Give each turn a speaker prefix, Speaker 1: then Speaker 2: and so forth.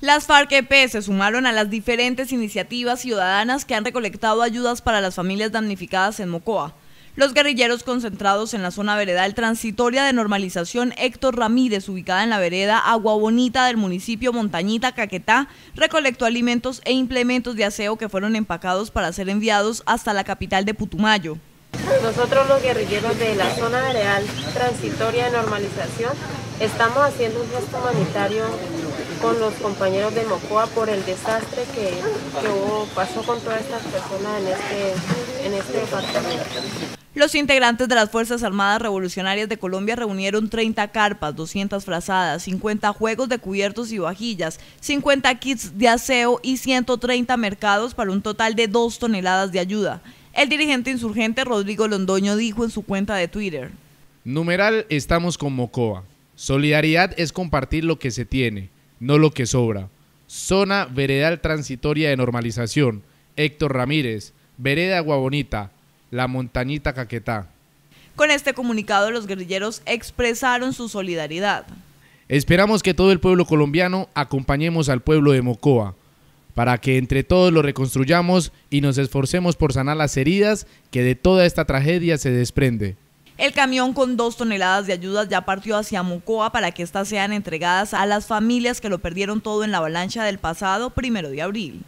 Speaker 1: Las FARC-EP se sumaron a las diferentes iniciativas ciudadanas que han recolectado ayudas para las familias damnificadas en Mocoa. Los guerrilleros concentrados en la zona veredal transitoria de normalización Héctor Ramírez, ubicada en la vereda Agua Bonita del municipio Montañita, Caquetá, recolectó alimentos e implementos de aseo que fueron empacados para ser enviados hasta la capital de Putumayo.
Speaker 2: Nosotros los guerrilleros de la zona veredal transitoria de normalización estamos haciendo un gesto humanitario con los compañeros de Mocoa por el desastre que, pasó con todas estas personas en este, en este departamento.
Speaker 1: Los integrantes de las Fuerzas Armadas Revolucionarias de Colombia reunieron 30 carpas, 200 frazadas, 50 juegos de cubiertos y vajillas, 50 kits de aseo y 130 mercados para un total de 2 toneladas de ayuda. El dirigente insurgente Rodrigo Londoño dijo en su cuenta de
Speaker 3: Twitter. Numeral estamos con Mocoa. Solidaridad es compartir lo que se tiene no lo que sobra. Zona Veredal Transitoria de Normalización, Héctor Ramírez, Vereda Guabonita, La Montañita Caquetá. Con
Speaker 1: este comunicado los guerrilleros expresaron su solidaridad.
Speaker 3: Esperamos que todo el pueblo colombiano acompañemos al pueblo de Mocoa para que entre todos lo reconstruyamos y nos esforcemos por sanar las heridas que de toda esta tragedia se desprende.
Speaker 1: El camión con dos toneladas de ayudas ya partió hacia Mocoa para que éstas sean entregadas a las familias que lo perdieron todo en la avalancha del pasado primero de abril.